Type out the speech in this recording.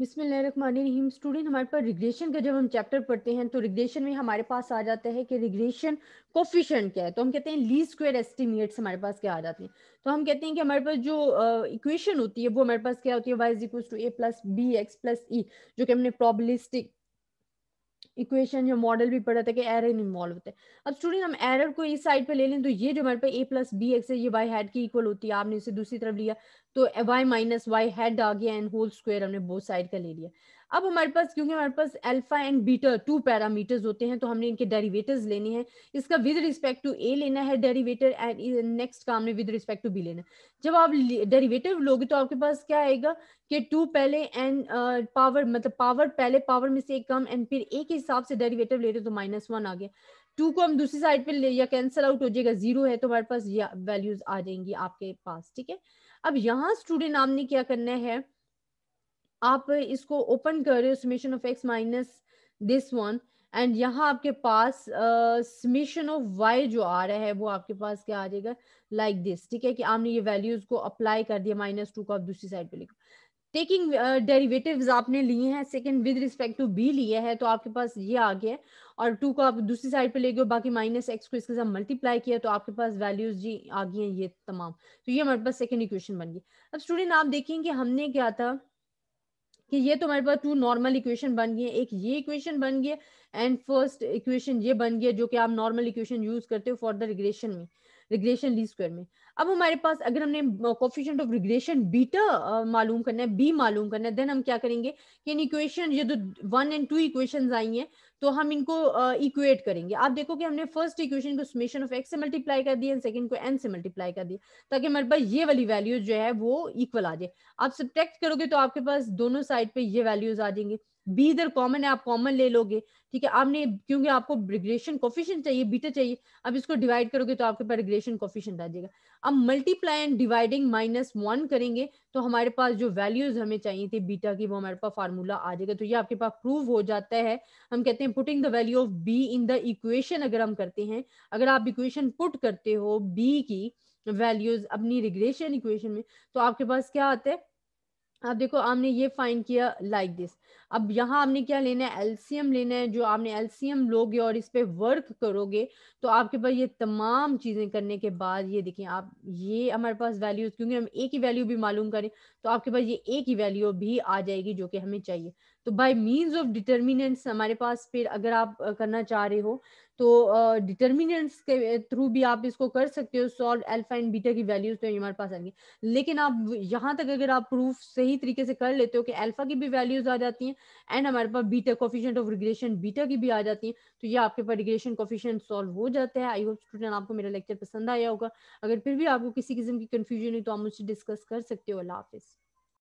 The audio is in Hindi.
बिस्मिल्लाहिर्रहमानिर्रहीम स्टूडेंट हमारे पास रिग्रेशन का जब हम चैप्टर पढ़ते हैं तो रिग्रेशन में हमारे पास आ जाता है कि रिग्रेशन कोफिशेंट क्या है तो हम कहते हैं ली स्क्वेयर एस्टिमेट्स हमारे पास क्या आ जाते हैं तो हम कहते हैं कि हमारे पास जो इक्वेशन uh, होती है वो हमारे पास क्या होती है y is equal to a plus b x plus e जो कि हमने प्रॉबलिस्टिक इक्वेशन या मॉडल भी पढ़ा था कि एरर इन्वॉल्व होता है अब स्टूडेंट हम एरर को इस साइड पे ले लें तो ये जो हमारे पे ए प्लस बी एक्स है ये वाई हैड की इक्वल होती है आपने इसे दूसरी तरफ लिया तो वाई माइनस वाई हेड आ गया एंड होल स्क्वायर हमने बोथ साइड का ले लिया अब हमारे पास क्योंकि हमारे पास alpha and beta two parameters होते हैं तो हमने इनके डेरिवेटिव्स लेने हैं इसका विद रिस्पेक्ट टू ए लेना है डेरिवेटिव एंड नेक्स्ट का में विद रिस्पेक्ट टू बी लेना है जब आप डेरिवेटिव लोगे तो आपके पास क्या आएगा कि टू पहले एंड पावर मतलब पावर पहले पावर में से एक कम एंड फिर एक हिसाब से डेरिवेटिव ले रहे तो माइनस वन आ गया टू को हम दूसरी साइड पर ले या कैंसिल आउट हो जाएगा जीरो है तो हमारे पास वैल्यूज आ जाएंगी आपके पास ठीक है अब यहाँ स्टूडेंट आपने क्या करना है आप इसको ओपन कर रहे हो summation of x minus this one and यहाँ आपके पास समेशन ऑफ वाई जो आ रहा है वो आपके पास क्या आ जाएगा लाइक दिस ठीक है कि आपने ये वैल्यूज को अप्लाई कर दिया माइनस टू को आप दूसरी साइड पे लिखो टेकिंग डेरिवेटिव्स uh, आपने लिए हैं second with respect to b लिए है तो आपके पास ये आ गया है और टू को आप दूसरी साइड पे ले गए बाकी माइनस एक्स को इसके साथ मल्टीप्लाई किया तो आपके पास वैल्यूज जी आ गई हैं ये तमाम तो ये हमारे पास सेकेंड इक्वेशन बन गई अब स्टूडेंट आप देखेंगे हमने क्या था कि ये तो हमारे पास टू नॉर्मल इक्वेशन बन गए एक ये इक्वेशन बन गई एंड फर्स्ट इक्वेशन ये बन गया जो कि आप नॉर्मल इक्वेशन यूज करते हो फॉर द रिग्रेशन में रिग्रेशन ली स्क्वायर में अब हमारे पास अगर हमने कोफिशेंट ऑफ रिग्रेशन बीटा मालूम करना है बी मालूम करना है देन हम क्या करेंगे कि इन इक्वेशन ये तो वन एंड टू इक्वेशन आई हैं तो हम इनको इक्वेट uh, करेंगे आप देखो कि हमने फर्स्ट इक्वेशन को समेशन ऑफ एक्स से मल्टीप्लाई कर दिया सेकंड को एन से मल्टीप्लाई कर दिया ताकि हमारे पास ये वाली वैल्यूज जो है वो इक्वल आ जाए आप सब्टेक्ट करोगे तो आपके पास दोनों साइड पर ये वैल्यूज आ जाएंगे बी इधर कॉमन है आप कॉमन ले लोगे ठीक है आपने क्योंकि आपको रिग्रेशन कोफिशियंट चाहिए बीटा चाहिए अब इसको डिवाइड करोगे तो आपके पास रिग्रेशन कोफिशियंट आ जाएगा अब multiply and dividing minus one करेंगे तो हमारे पास जो वैल्यूज हमें चाहिए थी बीटा की वो हमारे पास फार्मूला आ जाएगा तो ये आपके पास प्रूव हो जाता है हम कहते हैं putting the value of b in the equation अगर हम करते हैं अगर आप इक्वेशन पुट करते हो बी की वैल्यूज अपनी रिग्रेशन इक्वेशन में तो आपके पास क्या आता है अब देखो आपने ये फाइन किया लाइक like दिस अब यहाँ आपने क्या लेना है एल्सीयम लेना है जो आपने एल्सियम लोगे और इस पे वर्क करोगे तो आपके पास ये तमाम चीज़ें करने के बाद ये देखें आप ये हमारे पास वैल्यूज क्योंकि हम एक ही वैल्यू भी मालूम करें तो आपके पास ये एक ही वैल्यू भी आ जाएगी जो कि हमें चाहिए तो बाय मीन्स ऑफ डिटर्मिनेंट्स हमारे पास फिर अगर आप करना चाह रहे हो तो डिटर्मिनेंट्स uh, के थ्रू भी आप इसको कर सकते हो सॉल्व एल्फा एंड बीटा की वैल्यूज तो हमारे पास आएंगे लेकिन आप यहाँ तक अगर आप प्रूफ सही सही तरीके से कर लेते हो कि अल्फा की भी वैल्यूज आ जाती हैं एंड हमारे पास beta coefficient of regression beta की भी आ जाती हैं तो ये आपके पास रिग्रेशन कोफिशियंट सॉल्व हो जाता है आई होप स्टूडेंट आपको मेरा लेक्चर पसंद आया होगा अगर फिर भी आपको किसी किस्म की कंफ्यूजन हुई तो आप मुझसे डिस्कस कर सकते हो अल्लाह हाफिज़